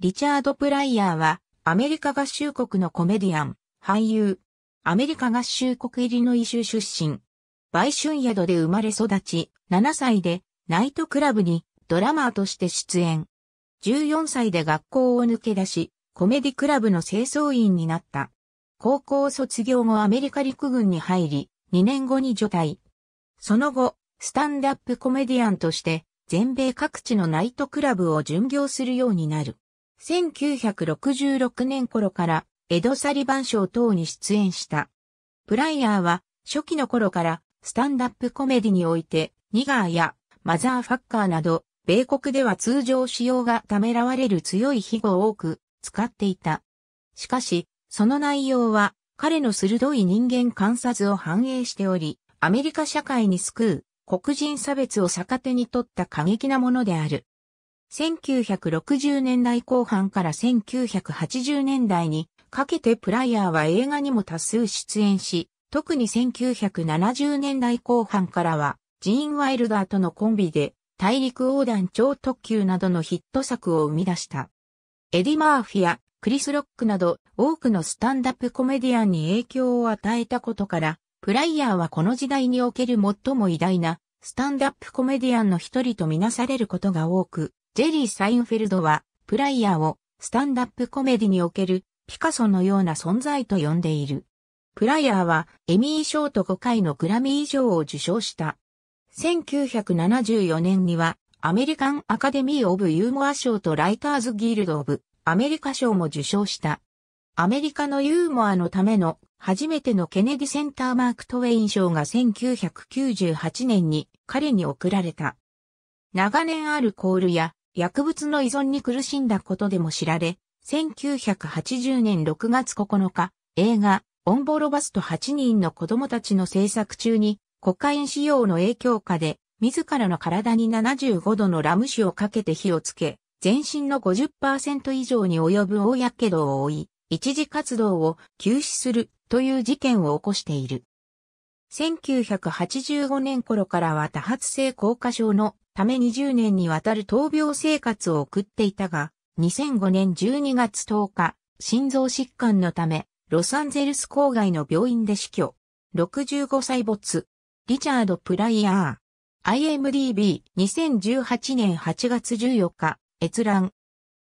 リチャード・プライヤーは、アメリカ合衆国のコメディアン、俳優、アメリカ合衆国入りの異州出身。売春宿で生まれ育ち、7歳でナイトクラブにドラマーとして出演。14歳で学校を抜け出し、コメディクラブの清掃員になった。高校卒業後アメリカ陸軍に入り、2年後に除隊。その後、スタンダップコメディアンとして、全米各地のナイトクラブを巡業するようになる。1966年頃からエド・サリバン賞等に出演した。プライヤーは初期の頃からスタンダップコメディにおいてニガーやマザーファッカーなど米国では通常使用がためらわれる強い比語を多く使っていた。しかし、その内容は彼の鋭い人間観察を反映しており、アメリカ社会に救う黒人差別を逆手に取った過激なものである。1960年代後半から1980年代にかけてプライヤーは映画にも多数出演し、特に1970年代後半からはジーン・ワイルダーとのコンビで大陸横断超特急などのヒット作を生み出した。エディ・マーフィア、クリス・ロックなど多くのスタンダップコメディアンに影響を与えたことから、プライヤーはこの時代における最も偉大なスタンダップコメディアンの一人とみなされることが多く、ジェリー・サインフェルドは、プライヤーをスタンダップコメディにおけるピカソのような存在と呼んでいる。プライヤーはエミー賞と5回のグラミー賞を受賞した。1974年にはアメリカンアカデミー・オブ・ユーモア賞とライターズ・ギールド・オブ・アメリカ賞も受賞した。アメリカのユーモアのための初めてのケネディセンターマーク・トウェイン賞が1998年に彼に贈られた。長年あるコールや薬物の依存に苦しんだことでも知られ、1980年6月9日、映画、オンボロバスト8人の子供たちの制作中に、コカイン使用の影響下で、自らの体に75度のラム酒をかけて火をつけ、全身の50%以上に及ぶ大やけどを負い、一時活動を休止するという事件を起こしている。1985年頃からは多発性硬化症のため20年にわたる闘病生活を送っていたが、2005年12月10日、心臓疾患のため、ロサンゼルス郊外の病院で死去。65歳没。リチャード・プライヤー。IMDB2018 年8月14日、閲覧。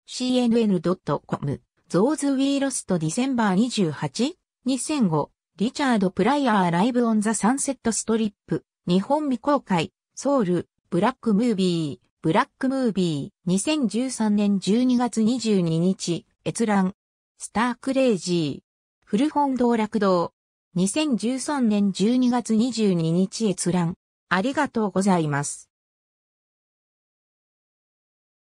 cnn.com。ゾーズ・ウィー・ロスト・ディセンバー 28? 2005。リチャード・プライヤーライブ・オン・ザ・サンセット・ストリップ。日本未公開。ソウル。ブラックムービー、ブラックムービー、2013年12月22日、閲覧、スタークレイジー、古本道楽堂、2013年12月22日閲覧、ありがとうございます。